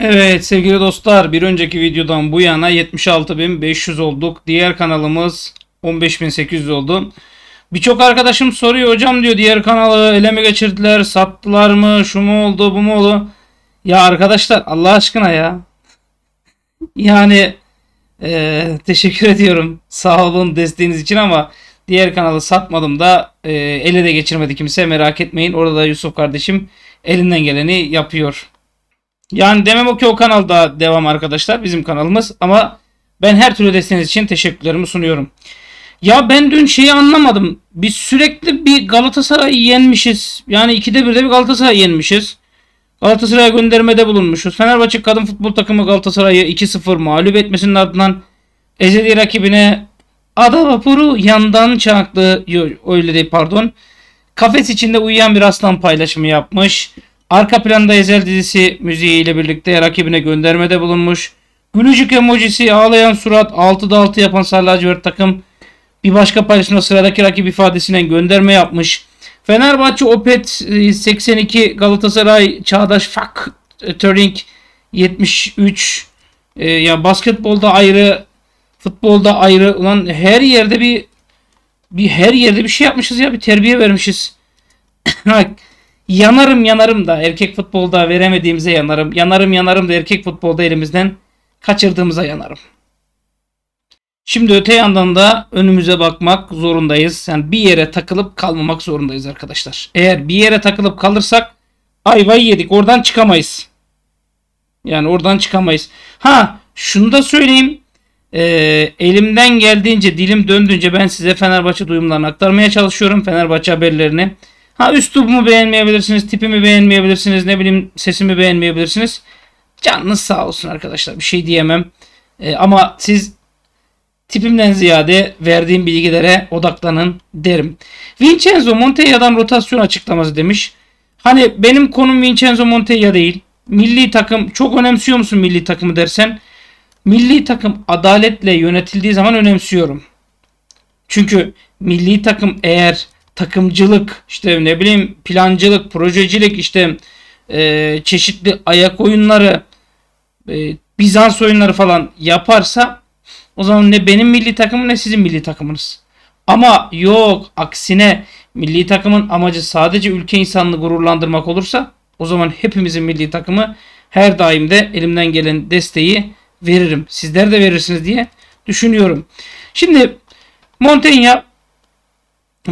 Evet sevgili dostlar bir önceki videodan bu yana 76.500 olduk. Diğer kanalımız 15.800 oldu. Birçok arkadaşım soruyor hocam diyor diğer kanalı ele mi geçirdiler sattılar mı şu mu oldu bu mu oldu. Ya arkadaşlar Allah aşkına ya. yani e, teşekkür ediyorum sağ olun desteğiniz için ama diğer kanalı satmadım da e, ele de geçirmedi kimse merak etmeyin. Orada da Yusuf kardeşim elinden geleni yapıyor. Yani demem o ki o kanalda devam arkadaşlar bizim kanalımız ama ben her türlü desteğiniz için teşekkürlerimi sunuyorum. Ya ben dün şeyi anlamadım. Biz sürekli bir Galatasaray yenmişiz. Yani ikide birde bir Galatasaray yenmişiz. Galatasaray'a göndermede bulunmuşuz. Fenerbahçe kadın futbol takımı Galatasaray'ı 2-0 mağlup etmesinin ardından ezeli rakibine ada vapuru yandan çanaklı öyle değil pardon. Kafes içinde uyuyan bir aslan paylaşımı yapmış. Arka planda Ezel dizisi müziği ile birlikte rakibine göndermede bulunmuş. Gülücük emojisi, ağlayan surat, 6'da 6 yapan Sarı takım bir başka paylaşımda sıradaki rakip ifadesinden gönderme yapmış. Fenerbahçe Opet 82, e, Galatasaray Çağdaş Fak e, Töring 73. E, ya basketbolda ayrı, futbolda ayrı. Ulan her yerde bir bir her yerde bir şey yapmışız ya bir terbiye vermişiz. yanarım yanarım da erkek futbolda veremediğimize yanarım. Yanarım yanarım da erkek futbolda elimizden kaçırdığımıza yanarım. Şimdi öte yandan da önümüze bakmak zorundayız. Yani bir yere takılıp kalmamak zorundayız arkadaşlar. Eğer bir yere takılıp kalırsak ayvayı yedik. Oradan çıkamayız. Yani oradan çıkamayız. Ha şunu da söyleyeyim. Ee, elimden geldiğince dilim döndüğünce ben size Fenerbahçe duyumlarını aktarmaya çalışıyorum. Fenerbahçe haberlerini. Ha üslubumu beğenmeyebilirsiniz, tipimi beğenmeyebilirsiniz, ne bileyim sesimi beğenmeyebilirsiniz. Canınız sağ olsun arkadaşlar bir şey diyemem. E, ama siz tipimden ziyade verdiğim bilgilere odaklanın derim. Vincenzo Montella'dan rotasyon açıklaması demiş. Hani benim konum Vincenzo Montella değil. Milli takım çok önemsiyor musun milli takımı dersen. Milli takım adaletle yönetildiği zaman önemsiyorum. Çünkü milli takım eğer takımcılık, işte ne bileyim plancılık, projecilik, işte e, çeşitli ayak oyunları, e, Bizans oyunları falan yaparsa o zaman ne benim milli takımım ne sizin milli takımınız. Ama yok aksine milli takımın amacı sadece ülke insanını gururlandırmak olursa o zaman hepimizin milli takımı her daim de elimden gelen desteği veririm. Sizler de verirsiniz diye düşünüyorum. Şimdi Montaigne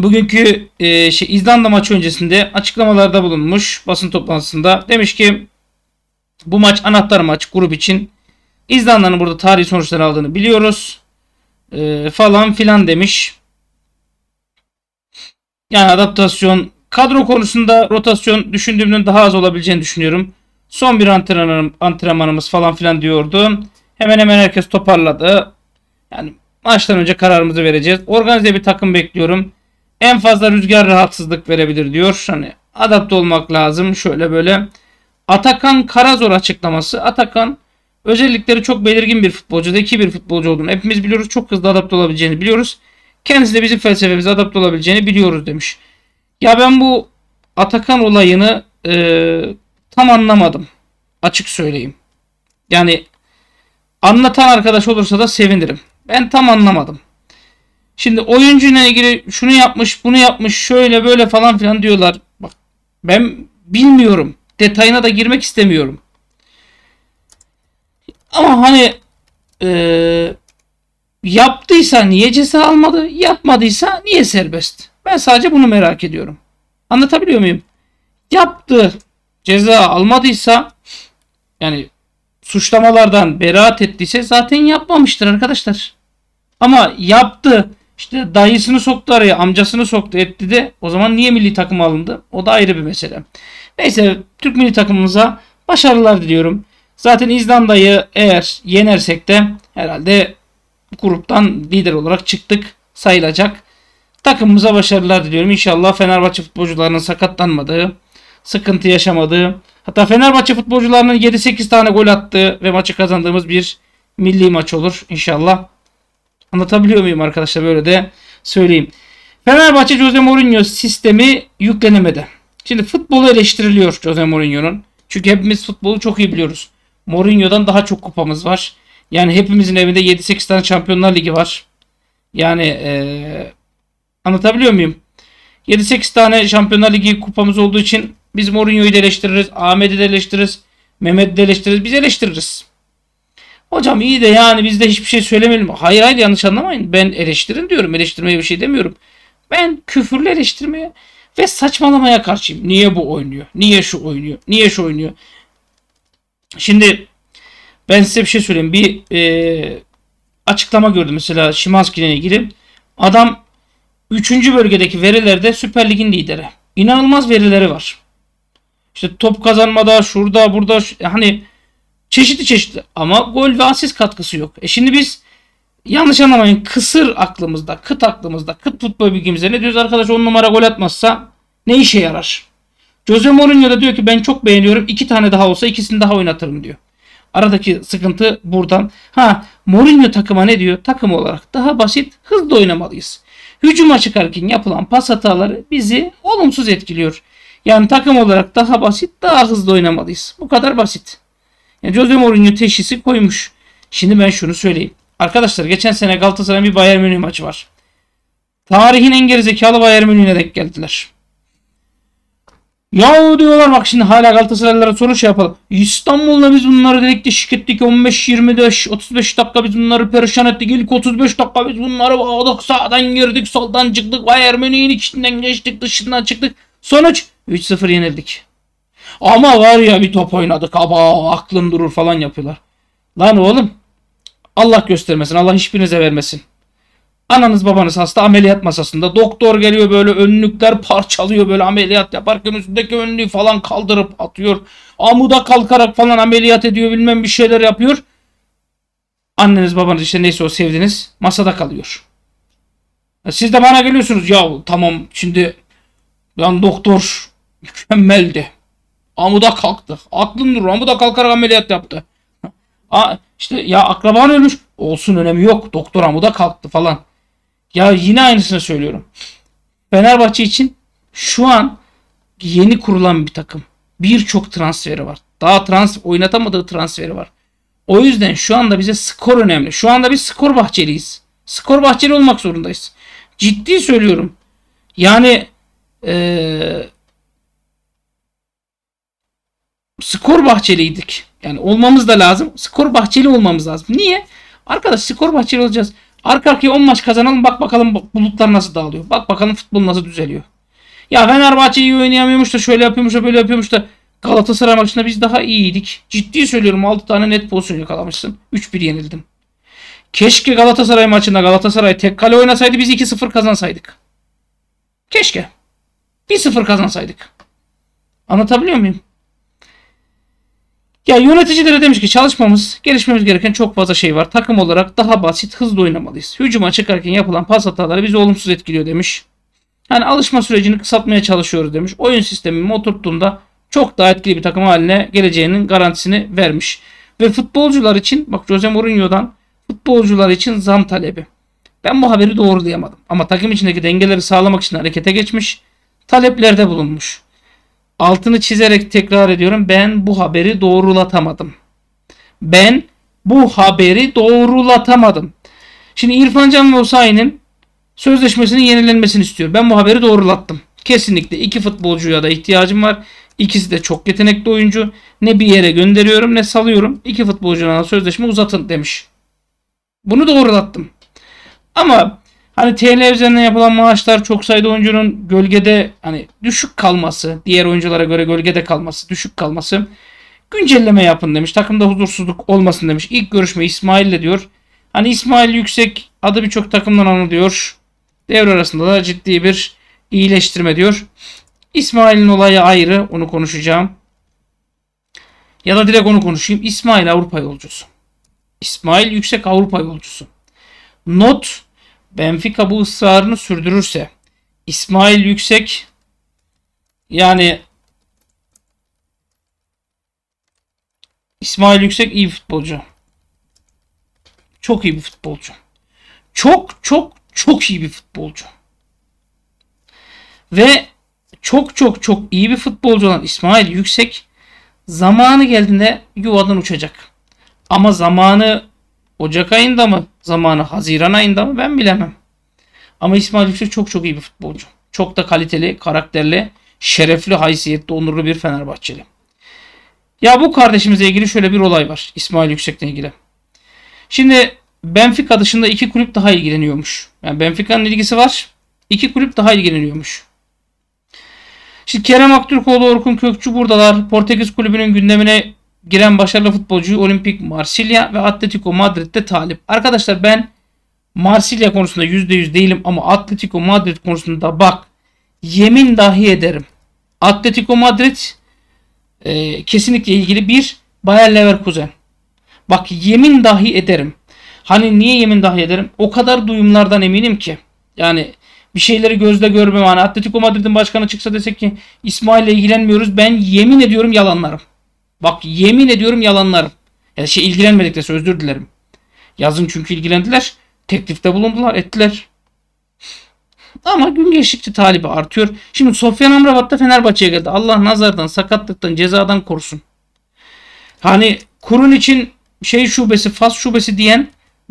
bugünkü e, şey, İzlanda maçı öncesinde açıklamalarda bulunmuş basın toplantısında. Demiş ki bu maç anahtar maç grup için. İzlanda'nın burada tarihi sonuçları aldığını biliyoruz. E, falan filan demiş. Yani adaptasyon kadro konusunda rotasyon düşündüğümden daha az olabileceğini düşünüyorum. Son bir antrenmanım, antrenmanımız falan filan diyordu. Hemen hemen herkes toparladı. Yani maçtan önce kararımızı vereceğiz. Organize bir takım bekliyorum. En fazla rüzgar rahatsızlık verebilir diyor. Hani adapte olmak lazım. Şöyle böyle. Atakan Karazor açıklaması. Atakan özellikleri çok belirgin bir futbolcu. Zeki bir futbolcu olduğunu hepimiz biliyoruz. Çok hızlı adapte olabileceğini biliyoruz. Kendisi de bizim felsefemize adapte olabileceğini biliyoruz demiş. Ya ben bu Atakan olayını e, tam anlamadım. Açık söyleyeyim. Yani anlatan arkadaş olursa da sevinirim. Ben tam anlamadım. Şimdi oyuncuyla ilgili şunu yapmış, bunu yapmış, şöyle böyle falan filan diyorlar. Bak ben bilmiyorum. Detayına da girmek istemiyorum. Ama hani e, yaptıysa niye ceza almadı? Yapmadıysa niye serbest? Ben sadece bunu merak ediyorum. Anlatabiliyor muyum? Yaptı, ceza almadıysa yani suçlamalardan beraat ettiyse zaten yapmamıştır arkadaşlar. Ama yaptı, işte dayısını soktu araya, amcasını soktu etti de o zaman niye milli takım alındı? O da ayrı bir mesele. Neyse Türk milli takımımıza başarılar diliyorum. Zaten İzlanda'yı eğer yenersek de herhalde gruptan lider olarak çıktık sayılacak. Takımımıza başarılar diliyorum. İnşallah Fenerbahçe futbolcularının sakatlanmadığı, sıkıntı yaşamadığı, hatta Fenerbahçe futbolcularının 7-8 tane gol attığı ve maçı kazandığımız bir milli maç olur inşallah. Anlatabiliyor muyum arkadaşlar böyle de söyleyeyim. Fenerbahçe Jose Mourinho sistemi yüklenemedi. Şimdi futbolu eleştiriliyor Jose Mourinho'nun. Çünkü hepimiz futbolu çok iyi biliyoruz. Mourinho'dan daha çok kupamız var. Yani hepimizin evinde 7-8 tane Şampiyonlar Ligi var. Yani ee, anlatabiliyor muyum? 7-8 tane Şampiyonlar Ligi kupamız olduğu için biz Mourinho'yu eleştiririz. Ahmet'i de eleştiririz. Mehmet'i de eleştiririz. Biz eleştiririz. Hocam iyi de yani biz de hiçbir şey söylemeyelim. Hayır hayır yanlış anlamayın. Ben eleştirin diyorum. Eleştirmeye bir şey demiyorum. Ben küfürle eleştirmeye ve saçmalamaya karşıyım. Niye bu oynuyor? Niye şu oynuyor? Niye şu oynuyor? Şimdi ben size bir şey söyleyeyim. Bir e, açıklama gördüm mesela Şimanski'yle ilgili. Adam 3. bölgedeki verilerde Süper Lig'in lideri. İnanılmaz verileri var. İşte top kazanmada şurada burada hani Çeşitli çeşitli ama gol ve asist katkısı yok. E şimdi biz yanlış anlamayın kısır aklımızda, kıt aklımızda, kıt futbol bilgimizde ne diyoruz arkadaş 10 numara gol atmazsa ne işe yarar? Jose Mourinho da diyor ki ben çok beğeniyorum. iki tane daha olsa ikisini daha oynatırım diyor. Aradaki sıkıntı buradan. Ha Mourinho takıma ne diyor? Takım olarak daha basit hızlı oynamalıyız. Hücuma çıkarken yapılan pas hataları bizi olumsuz etkiliyor. Yani takım olarak daha basit daha hızlı oynamalıyız. Bu kadar basit. Yani Jose Mourinho teşhisi koymuş. Şimdi ben şunu söyleyeyim. Arkadaşlar geçen sene Galatasaray'ın bir Bayern Münih maçı var. Tarihin en gerizekalı Bayern Münih'ine denk geldiler. Ya diyorlar bak şimdi hala Galatasaraylılara soru şey yapalım. İstanbul'da biz bunları dedik de şirkettik 15-25 35 dakika biz bunları perişan ettik. İlk 35 dakika biz bunları bağladık. Sağdan girdik soldan çıktık. Bayern Münih'in içinden geçtik dışından çıktık. Sonuç 3-0 yenildik. Ama var ya bir top oynadık. Aba aklın durur falan yapıyorlar. Lan oğlum. Allah göstermesin. Allah hiçbirinize vermesin. Ananız babanız hasta ameliyat masasında. Doktor geliyor böyle önlükler parçalıyor böyle ameliyat yaparken üstündeki önlüğü falan kaldırıp atıyor. Amuda kalkarak falan ameliyat ediyor bilmem bir şeyler yapıyor. Anneniz babanız işte neyse o sevdiniz masada kalıyor. E siz de bana geliyorsunuz ya tamam şimdi yani doktor mükemmeldi. Amuda kalktı. Aklın durur. Amuda kalkarak ameliyat yaptı. A, işte ya akraban ölmüş. Olsun önemi yok. Doktor amuda kalktı falan. Ya yine aynısını söylüyorum. Fenerbahçe için şu an yeni kurulan bir takım. Birçok transferi var. Daha trans oynatamadığı transferi var. O yüzden şu anda bize skor önemli. Şu anda biz skor bahçeliyiz. Skor bahçeli olmak zorundayız. Ciddi söylüyorum. Yani ee, skor bahçeliydik. Yani olmamız da lazım. Skor bahçeli olmamız lazım. Niye? Arkadaş skor bahçeli olacağız. Arka arkaya 10 maç kazanalım. Bak bakalım bulutlar nasıl dağılıyor. Bak bakalım futbol nasıl düzeliyor. Ya Fenerbahçe iyi oynayamıyormuş da şöyle yapıyormuş da böyle yapıyormuş da Galatasaray maçında biz daha iyiydik. Ciddi söylüyorum 6 tane net pozisyon yakalamışsın. 3-1 yenildim. Keşke Galatasaray maçında Galatasaray tek kale oynasaydı biz 2-0 kazansaydık. Keşke. 1-0 kazansaydık. Anlatabiliyor muyum? Ya yöneticilere demiş ki çalışmamız, gelişmemiz gereken çok fazla şey var. Takım olarak daha basit, hızlı oynamalıyız. Hücuma çıkarken yapılan pas hataları bizi olumsuz etkiliyor demiş. Yani alışma sürecini kısaltmaya çalışıyoruz demiş. Oyun sistemimi oturttuğumda çok daha etkili bir takım haline geleceğinin garantisini vermiş. Ve futbolcular için bak Jose Mourinho'dan futbolcular için zam talebi. Ben bu haberi doğrulayamadım. Ama takım içindeki dengeleri sağlamak için harekete geçmiş, taleplerde bulunmuş altını çizerek tekrar ediyorum. Ben bu haberi doğrulatamadım. Ben bu haberi doğrulatamadım. Şimdi İrfan Can ve Osayi'nin sözleşmesinin yenilenmesini istiyor. Ben bu haberi doğrulattım. Kesinlikle iki futbolcuya da ihtiyacım var. İkisi de çok yetenekli oyuncu. Ne bir yere gönderiyorum ne salıyorum. İki futbolcuna sözleşme uzatın demiş. Bunu doğrulattım. Ama Hani TL üzerinden yapılan maaşlar çok sayıda oyuncunun gölgede hani düşük kalması, diğer oyunculara göre gölgede kalması, düşük kalması güncelleme yapın demiş. Takımda huzursuzluk olmasın demiş. İlk görüşme İsmail'le diyor. Hani İsmail Yüksek adı birçok takımdan anılıyor. Devre arasında da ciddi bir iyileştirme diyor. İsmail'in olayı ayrı. Onu konuşacağım. Ya da direkt onu konuşayım. İsmail Avrupa yolcusu. İsmail Yüksek Avrupa yolcusu. Not Benfica bu ısrarını sürdürürse İsmail Yüksek yani İsmail Yüksek iyi futbolcu. Çok iyi bir futbolcu. Çok çok çok iyi bir futbolcu. Ve çok çok çok iyi bir futbolcu olan İsmail Yüksek zamanı geldiğinde yuvadan uçacak. Ama zamanı Ocak ayında mı zamanı, Haziran ayında mı ben bilemem. Ama İsmail Yüksek çok çok iyi bir futbolcu. Çok da kaliteli, karakterli, şerefli, haysiyetli, onurlu bir Fenerbahçeli. Ya bu kardeşimizle ilgili şöyle bir olay var İsmail Yüksek'le ilgili. Şimdi Benfica dışında iki kulüp daha ilgileniyormuş. Yani Benfica'nın ilgisi var. İki kulüp daha ilgileniyormuş. Şimdi Kerem Aktürkoğlu, Orkun Kökçü buradalar. Portekiz kulübünün gündemine giren başarılı futbolcu Olimpik Marsilya ve Atletico Madrid'de talip. Arkadaşlar ben Marsilya konusunda %100 değilim ama Atletico Madrid konusunda bak yemin dahi ederim. Atletico Madrid e, kesinlikle ilgili bir Bayer Leverkusen. Bak yemin dahi ederim. Hani niye yemin dahi ederim? O kadar duyumlardan eminim ki. Yani bir şeyleri gözde görmem. Hani Atletico Madrid'in başkanı çıksa desek ki İsmail'le ilgilenmiyoruz. Ben yemin ediyorum yalanlarım. Bak yemin ediyorum yalanlar. Ya şey ilgilenmediklerse özür dilerim. Yazın çünkü ilgilendiler. Teklifte bulundular, ettiler. Ama gün geçtikçe talibi artıyor. Şimdi Sofyan Amrabat da Fenerbahçe'ye geldi. Allah nazardan, sakatlıktan, cezadan korusun. Hani kurun için şey şubesi, fas şubesi diyen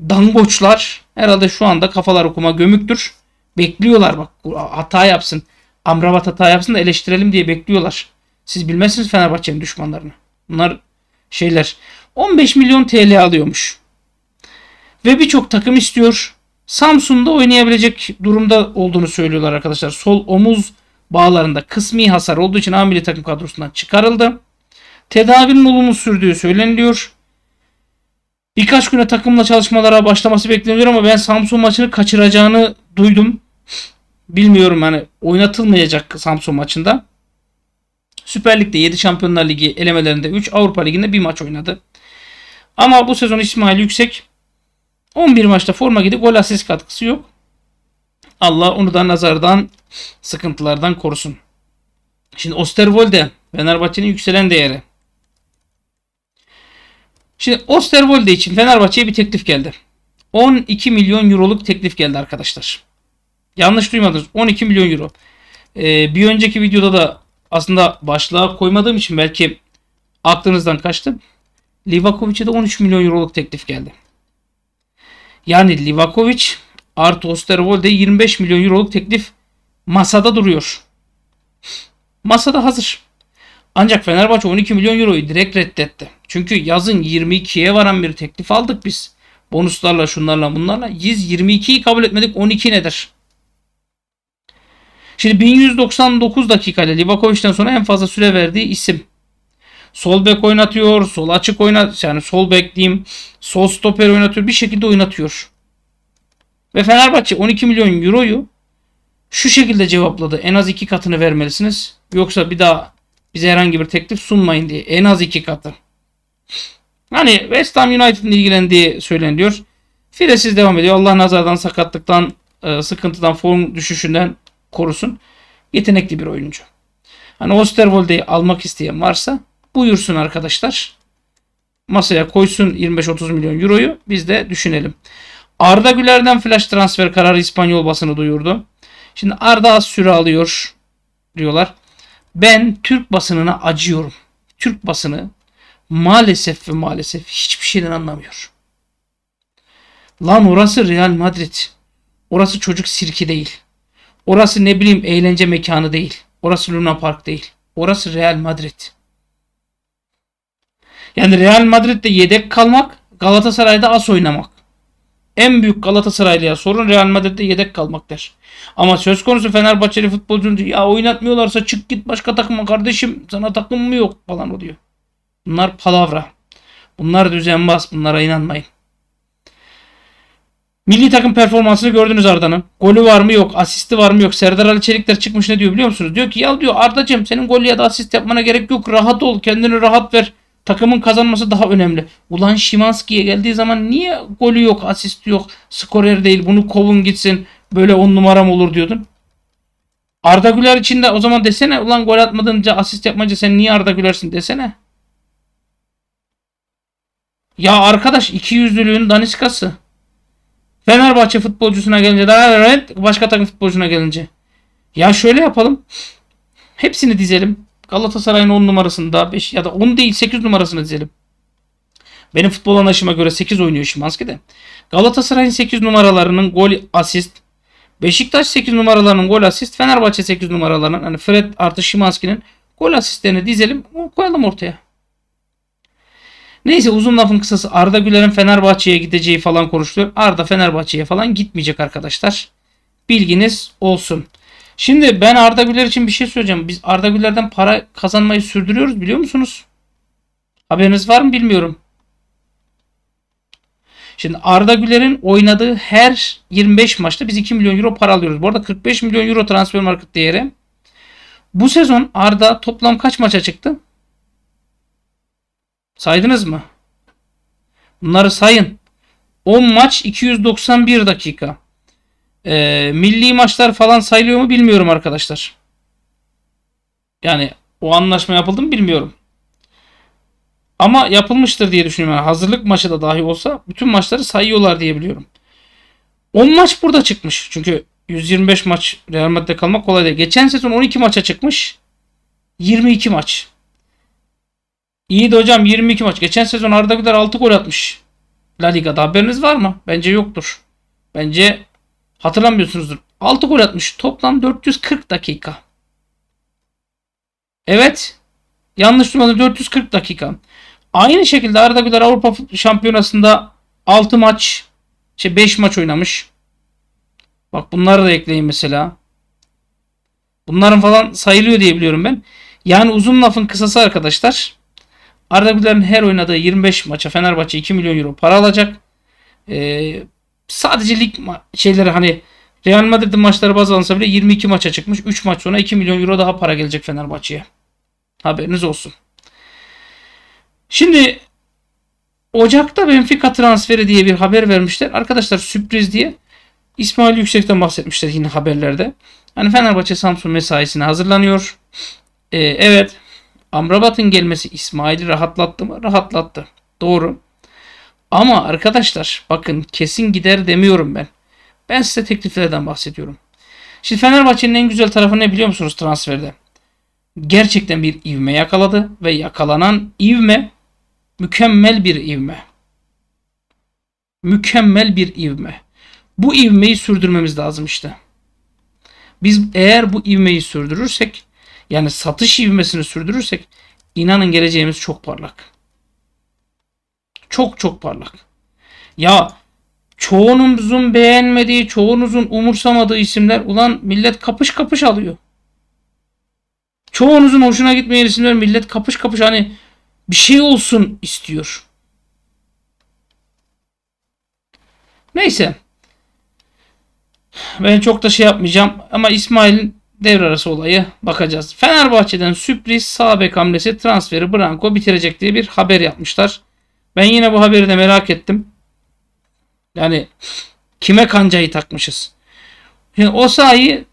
dangoçlar herhalde şu anda kafalar okuma gömüktür. Bekliyorlar bak hata yapsın. Amrabat hata yapsın da eleştirelim diye bekliyorlar. Siz bilmezsiniz Fenerbahçe'nin düşmanlarını. Bunlar şeyler. 15 milyon TL alıyormuş. Ve birçok takım istiyor. Samsun'da oynayabilecek durumda olduğunu söylüyorlar arkadaşlar. Sol omuz bağlarında kısmi hasar olduğu için amili takım kadrosundan çıkarıldı. Tedavinin olumlu sürdüğü söyleniliyor. Birkaç güne takımla çalışmalara başlaması bekleniyor ama ben Samsun maçını kaçıracağını duydum. Bilmiyorum hani oynatılmayacak Samsun maçında. Süper Lig'de 7 Şampiyonlar Ligi elemelerinde 3, Avrupa Ligi'nde 1 maç oynadı. Ama bu sezon İsmail Yüksek 11 maçta forma gidip gol asist katkısı yok. Allah onu da nazardan, sıkıntılardan korusun. Şimdi Osterwolde Fenerbahçe'nin yükselen değeri. Şimdi Osterwolde için Fenerbahçe'ye bir teklif geldi. 12 milyon euroluk teklif geldi arkadaşlar. Yanlış duymadınız. 12 milyon euro. Ee, bir önceki videoda da aslında başlığa koymadığım için belki aklınızdan kaçtı. Livakovic'e de 13 milyon euroluk teklif geldi. Yani Livakovic artı Osterwolde 25 milyon euroluk teklif masada duruyor. Masada hazır. Ancak Fenerbahçe 12 milyon euroyu direkt reddetti. Çünkü yazın 22'ye varan bir teklif aldık biz. Bonuslarla şunlarla bunlarla. Biz kabul etmedik 12 nedir? Şimdi 1199 dakikada Livakovic'den sonra en fazla süre verdiği isim. Sol bek oynatıyor, sol açık oynat yani sol bek diyeyim, sol stoper oynatıyor bir şekilde oynatıyor. Ve Fenerbahçe 12 milyon euroyu şu şekilde cevapladı. En az iki katını vermelisiniz. Yoksa bir daha bize herhangi bir teklif sunmayın diye. En az iki katı. Hani West Ham United'ın ilgilendiği söyleniyor. Firesiz devam ediyor. Allah nazardan, sakatlıktan, e, sıkıntıdan, form düşüşünden korusun. Yetenekli bir oyuncu. Hani Osterwold'i almak isteyen varsa buyursun arkadaşlar. Masaya koysun 25-30 milyon euroyu biz de düşünelim. Arda Güler'den flash transfer kararı İspanyol basını duyurdu. Şimdi Arda az süre alıyor diyorlar. Ben Türk basınına acıyorum. Türk basını maalesef ve maalesef hiçbir şeyden anlamıyor. Lan orası Real Madrid. Orası çocuk sirki değil. Orası ne bileyim eğlence mekanı değil. Orası Luna Park değil. Orası Real Madrid. Yani Real Madrid'de yedek kalmak, Galatasaray'da as oynamak. En büyük Galatasaraylıya sorun Real Madrid'de yedek kalmak der. Ama söz konusu Fenerbahçeli futbolcunun ya oynatmıyorlarsa çık git başka takıma kardeşim sana takım mı yok falan oluyor. Bunlar palavra. Bunlar düzenbaz bunlara inanmayın. Milli takım performansını gördünüz Arda'nın. Golü var mı yok, asisti var mı yok. Serdar Ali Çelikler çıkmış ne diyor biliyor musunuz? Diyor ki ya diyor Arda'cığım senin gol ya da asist yapmana gerek yok. Rahat ol, kendini rahat ver. Takımın kazanması daha önemli. Ulan Şimanski'ye geldiği zaman niye golü yok, asisti yok, skorer değil bunu kovun gitsin. Böyle on numaram olur diyordun. Arda Güler için de o zaman desene ulan gol atmadınca asist yapmayınca sen niye Arda Güler'sin desene. Ya arkadaş iki yüzlülüğün daniskası. Fenerbahçe futbolcusuna gelince daha başka takım futbolcusuna gelince. Ya şöyle yapalım. Hepsini dizelim. Galatasaray'ın 10 numarasında 5 ya da 10 değil 8 numarasını dizelim. Benim futbol anlayışıma göre 8 oynuyor Şimanski de. Galatasaray'ın 8 numaralarının gol asist. Beşiktaş 8 numaralarının gol asist. Fenerbahçe 8 numaralarının hani Fred artı Şimanski'nin gol asistlerini dizelim koyalım ortaya. Neyse uzun lafın kısası Arda Güler'in Fenerbahçe'ye gideceği falan konuşuluyor. Arda Fenerbahçe'ye falan gitmeyecek arkadaşlar. Bilginiz olsun. Şimdi ben Arda Güler için bir şey söyleyeceğim. Biz Arda Güler'den para kazanmayı sürdürüyoruz biliyor musunuz? Haberiniz var mı bilmiyorum. Şimdi Arda Güler'in oynadığı her 25 maçta biz 2 milyon euro para alıyoruz. Bu arada 45 milyon euro transfer market değeri. Bu sezon Arda toplam kaç maça çıktı? Saydınız mı? Bunları sayın. 10 maç 291 dakika. Ee, milli maçlar falan sayılıyor mu bilmiyorum arkadaşlar. Yani o anlaşma yapıldı mı bilmiyorum. Ama yapılmıştır diye düşünüyorum. Yani hazırlık maçı da dahi olsa bütün maçları sayıyorlar diye biliyorum. 10 maç burada çıkmış. Çünkü 125 maç Real Madrid'de kalmak kolay değil. Geçen sezon 12 maça çıkmış. 22 maç. İyi de hocam 22 maç. Geçen sezon Arda Güler 6 gol atmış. La Liga'da haberiniz var mı? Bence yoktur. Bence hatırlamıyorsunuzdur. 6 gol atmış. Toplam 440 dakika. Evet. Yanlış duymadım 440 dakika. Aynı şekilde Arda Güler Avrupa Şampiyonası'nda 6 maç, şey 5 maç oynamış. Bak bunları da ekleyin mesela. Bunların falan sayılıyor diye biliyorum ben. Yani uzun lafın kısası arkadaşlar. Arda Güler'in her oynadığı 25 maça Fenerbahçe 2 milyon euro para alacak. Ee, sadece lig şeyleri hani Real Madrid'in maçları baz alınsa bile 22 maça çıkmış. 3 maç sonra 2 milyon euro daha para gelecek Fenerbahçe'ye. Haberiniz olsun. Şimdi Ocak'ta Benfica transferi diye bir haber vermişler. Arkadaşlar sürpriz diye İsmail Yüksek'ten bahsetmişler yine haberlerde. Hani Fenerbahçe Samsun mesaisine hazırlanıyor. Ee, evet Amrabat'ın gelmesi İsmail'i rahatlattı mı? Rahatlattı. Doğru. Ama arkadaşlar bakın kesin gider demiyorum ben. Ben size tekliflerden bahsediyorum. Şimdi Fenerbahçe'nin en güzel tarafı ne biliyor musunuz transferde? Gerçekten bir ivme yakaladı ve yakalanan ivme mükemmel bir ivme. Mükemmel bir ivme. Bu ivmeyi sürdürmemiz lazım işte. Biz eğer bu ivmeyi sürdürürsek yani satış ivmesini sürdürürsek inanın geleceğimiz çok parlak. Çok çok parlak. Ya çoğunuzun beğenmediği, çoğunuzun umursamadığı isimler ulan millet kapış kapış alıyor. Çoğunuzun hoşuna gitmeyen isimler millet kapış kapış hani bir şey olsun istiyor. Neyse. Ben çok da şey yapmayacağım ama İsmail'in devre arası olayı bakacağız. Fenerbahçe'den sürpriz sağ bek hamlesi transferi Branko bitirecek diye bir haber yapmışlar. Ben yine bu haberi de merak ettim. Yani kime kancayı takmışız? Şimdi o sahi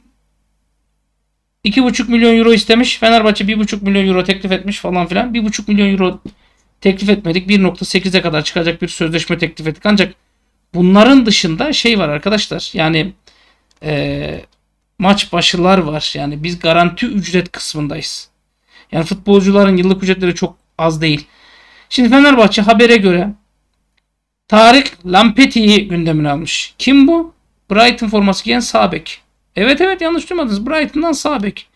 2,5 milyon euro istemiş. Fenerbahçe 1,5 milyon euro teklif etmiş falan filan. 1,5 milyon euro teklif etmedik. 1.8'e kadar çıkacak bir sözleşme teklif ettik. Ancak bunların dışında şey var arkadaşlar. Yani e, maç başılar var. Yani biz garanti ücret kısmındayız. Yani futbolcuların yıllık ücretleri çok az değil. Şimdi Fenerbahçe habere göre Tarık Lampeti'yi gündemine almış. Kim bu? Brighton forması giyen Sabek. Evet evet yanlış duymadınız. Brighton'dan Sabek.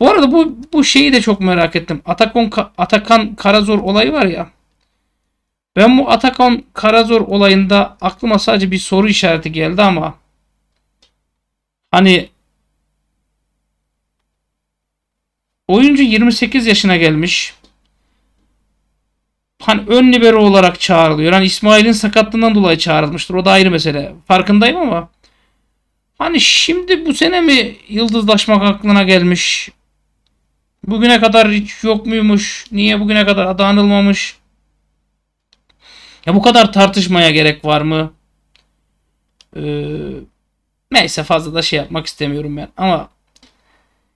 Bu arada bu bu şeyi de çok merak ettim. Atakon Atakan Karazor olayı var ya. Ben bu Atakan Karazor olayında aklıma sadece bir soru işareti geldi ama Hani oyuncu 28 yaşına gelmiş. Hani ön libero olarak çağrılıyor. Hani İsmail'in sakatlığından dolayı çağrılmıştır. O da ayrı mesele. Farkındayım ama hani şimdi bu sene mi yıldızlaşmak aklına gelmiş? Bugüne kadar hiç yok muymuş? Niye bugüne kadar adı anılmamış? Ya bu kadar tartışmaya gerek var mı? Ee, Neyse fazla da şey yapmak istemiyorum ben. Ama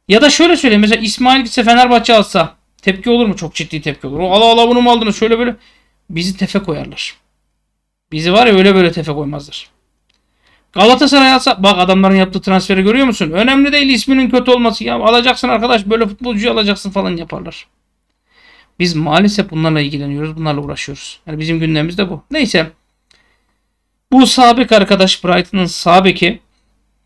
ya da şöyle söyleyeyim. Mesela İsmail gitse Fenerbahçe alsa tepki olur mu? Çok ciddi tepki olur. O ala ala bunu mu aldınız? Şöyle böyle. Bizi tefe koyarlar. Bizi var ya öyle böyle tefe koymazlar. Galatasaray alsa bak adamların yaptığı transferi görüyor musun? Önemli değil isminin kötü olması. Ya alacaksın arkadaş böyle futbolcuyu alacaksın falan yaparlar. Biz maalesef bunlarla ilgileniyoruz. Bunlarla uğraşıyoruz. Yani bizim gündemimiz de bu. Neyse. Bu sabek arkadaş Brighton'ın sabeki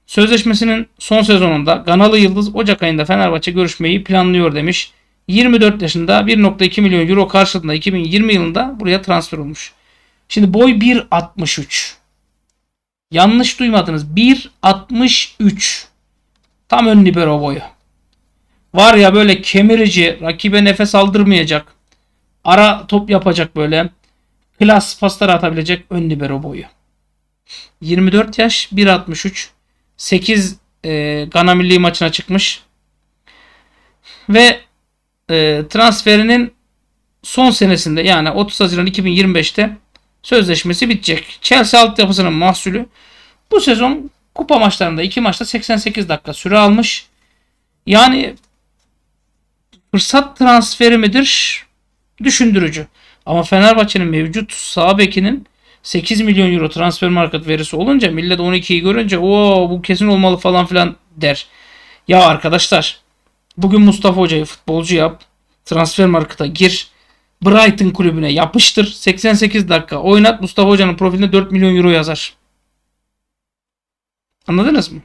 Sözleşmesinin son sezonunda Ganalı Yıldız Ocak ayında Fenerbahçe görüşmeyi planlıyor demiş. 24 yaşında 1.2 milyon euro karşılığında 2020 yılında buraya transfer olmuş. Şimdi boy 1.63. Yanlış duymadınız. 1.63. Tam ön libero boyu. Var ya böyle kemirici, rakibe nefes aldırmayacak. Ara top yapacak böyle. Klas paslar atabilecek ön libero boyu. 24 yaş 1.63 8 e, Gana milli maçına çıkmış. Ve e, transferinin son senesinde yani 30 Haziran 2025'te sözleşmesi bitecek. Chelsea altyapısının mahsulü bu sezon kupa maçlarında 2 maçta 88 dakika süre almış. Yani fırsat transferi midir? Düşündürücü. Ama Fenerbahçe'nin mevcut sağ bekinin 8 milyon euro transfer market verisi olunca millet 12'yi görünce o bu kesin olmalı falan filan der. Ya arkadaşlar bugün Mustafa Hoca'yı futbolcu yap. Transfer marketa gir. Brighton kulübüne yapıştır. 88 dakika oynat. Mustafa Hoca'nın profiline 4 milyon euro yazar. Anladınız mı?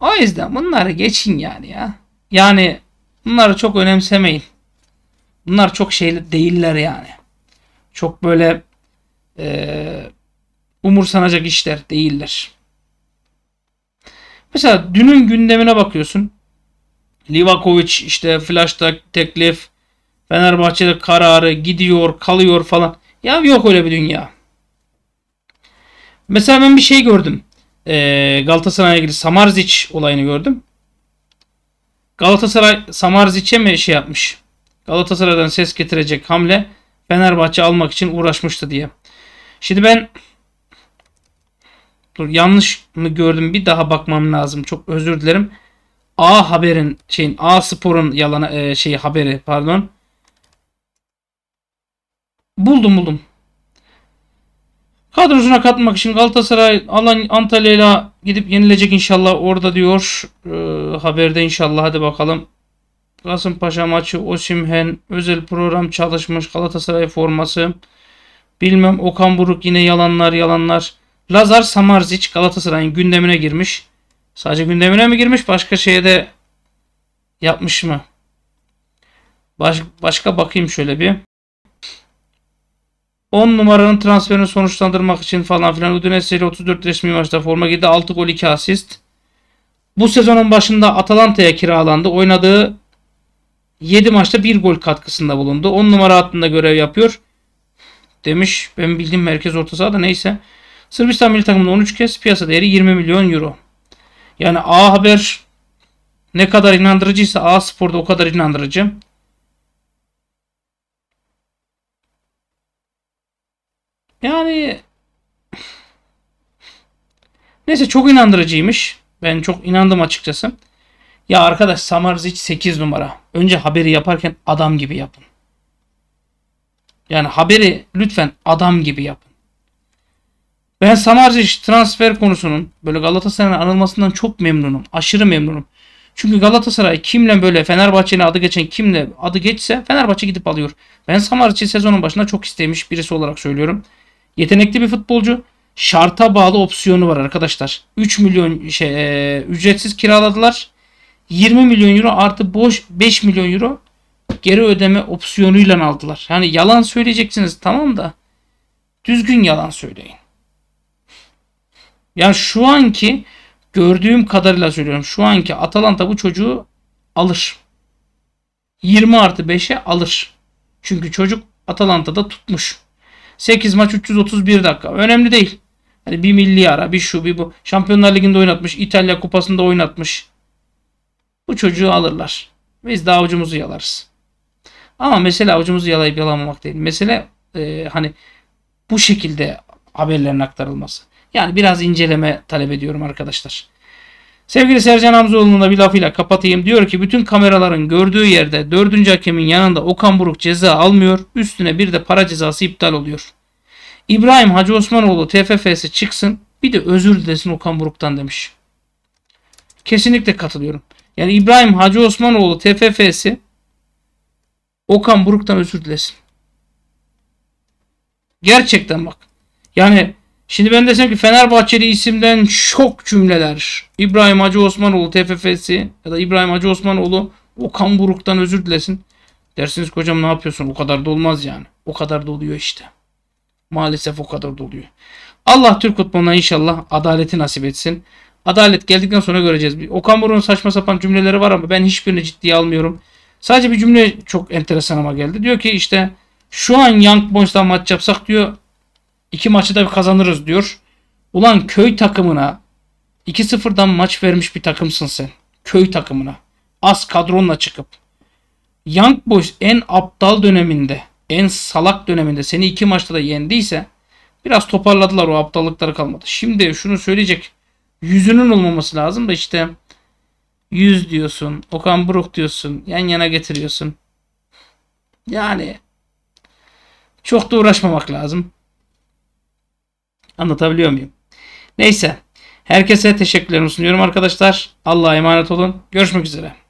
O yüzden bunları geçin yani ya. Yani bunları çok önemsemeyin. Bunlar çok şey değiller yani. Çok böyle e, umursanacak işler değiller. Mesela dünün gündemine bakıyorsun. Livakovic işte flashta teklif, Fenerbahçe'de kararı gidiyor, kalıyor falan. Ya yok öyle bir dünya. Mesela ben bir şey gördüm. E, Galatasaray'a ilgili Samarzic olayını gördüm. Galatasaray Samarzic'e mi şey yapmış? Galatasaray'dan ses getirecek hamle Fenerbahçe almak için uğraşmıştı diye. Şimdi ben dur yanlış mı gördüm bir daha bakmam lazım. Çok özür dilerim. A Haber'in şeyin A Spor'un yalana e, şeyi haberi pardon. Buldum buldum. Kadrosuna katmak için Galatasaray Alan Antalya'yla gidip yenilecek inşallah orada diyor. E, haberde inşallah hadi bakalım. Kasımpaşa maçı Osimhen özel program çalışmış Galatasaray forması. Bilmem Okan Buruk yine yalanlar yalanlar. Lazar Samarzic Galatasaray'ın gündemine girmiş. Sadece gündemine mi girmiş başka şeye de yapmış mı? Baş, başka bakayım şöyle bir. 10 numaranın transferini sonuçlandırmak için falan filan Udinese'li ile 34 resmi maçta forma girdi. 6 gol 2 asist. Bu sezonun başında Atalanta'ya kiralandı. Oynadığı 7 maçta 1 gol katkısında bulundu. 10 numara hattında görev yapıyor demiş. Ben bildiğim merkez orta saha da neyse. Sırbistan milli takımında 13 kez piyasa değeri 20 milyon euro. Yani A Haber ne kadar inandırıcıysa A Spor'da o kadar inandırıcı. Yani neyse çok inandırıcıymış. Ben çok inandım açıkçası. Ya arkadaş Samarzic 8 numara. Önce haberi yaparken adam gibi yapın. Yani haberi lütfen adam gibi yapın. Ben Samarcı transfer konusunun böyle Galatasaray'ın anılmasından çok memnunum. Aşırı memnunum. Çünkü Galatasaray kimle böyle Fenerbahçe'nin adı geçen kimle adı geçse Fenerbahçe gidip alıyor. Ben Samarcı sezonun başında çok istemiş birisi olarak söylüyorum. Yetenekli bir futbolcu. Şarta bağlı opsiyonu var arkadaşlar. 3 milyon şey, e, ücretsiz kiraladılar. 20 milyon euro artı boş 5 milyon euro geri ödeme opsiyonuyla aldılar. Yani yalan söyleyeceksiniz tamam da düzgün yalan söyleyin. Yani şu anki gördüğüm kadarıyla söylüyorum. Şu anki Atalanta bu çocuğu alır. 20 artı 5'e alır. Çünkü çocuk Atalanta'da tutmuş. 8 maç 331 dakika. Önemli değil. Hani bir milli ara, bir şu, bir bu. Şampiyonlar Ligi'nde oynatmış, İtalya Kupası'nda oynatmış. Bu çocuğu alırlar. Biz daha ucumuzu yalarız. Ama mesele avucumuzu yalayıp yalamamak değil. Mesele e, hani bu şekilde haberlerin aktarılması. Yani biraz inceleme talep ediyorum arkadaşlar. Sevgili Sercan Hamzoğlu'nun da bir lafıyla kapatayım. Diyor ki bütün kameraların gördüğü yerde dördüncü hakemin yanında Okan Buruk ceza almıyor. Üstüne bir de para cezası iptal oluyor. İbrahim Hacı Osmanoğlu TFF'si çıksın bir de özür dilesin Okan Buruk'tan demiş. Kesinlikle katılıyorum. Yani İbrahim Hacı Osmanoğlu TFF'si Okan Buruk'tan özür dilesin. Gerçekten bak. Yani şimdi ben desem ki Fenerbahçeli isimden şok cümleler. İbrahim Hacı Osmanoğlu TFF'si ya da İbrahim Hacı Osmanoğlu Okan Buruk'tan özür dilesin. Dersiniz kocam ne yapıyorsun? O kadar da olmaz yani. O kadar da oluyor işte. Maalesef o kadar da oluyor. Allah Türk futboluna inşallah adaleti nasip etsin. Adalet geldikten sonra göreceğiz. Okan Buruk'un saçma sapan cümleleri var ama ben hiçbirini ciddiye almıyorum. Sadece bir cümle çok enteresan ama geldi. Diyor ki işte şu an Young Boys'la maç yapsak diyor iki maçı da kazanırız diyor. Ulan köy takımına 2-0'dan maç vermiş bir takımsın sen. Köy takımına. Az kadronla çıkıp. Young Boys en aptal döneminde, en salak döneminde seni iki maçta da yendiyse biraz toparladılar o aptallıkları kalmadı. Şimdi şunu söyleyecek yüzünün olmaması lazım da işte Yüz diyorsun. Okan Buruk diyorsun. Yan yana getiriyorsun. Yani çok da uğraşmamak lazım. Anlatabiliyor muyum? Neyse. Herkese teşekkürlerimi sunuyorum arkadaşlar. Allah'a emanet olun. Görüşmek üzere.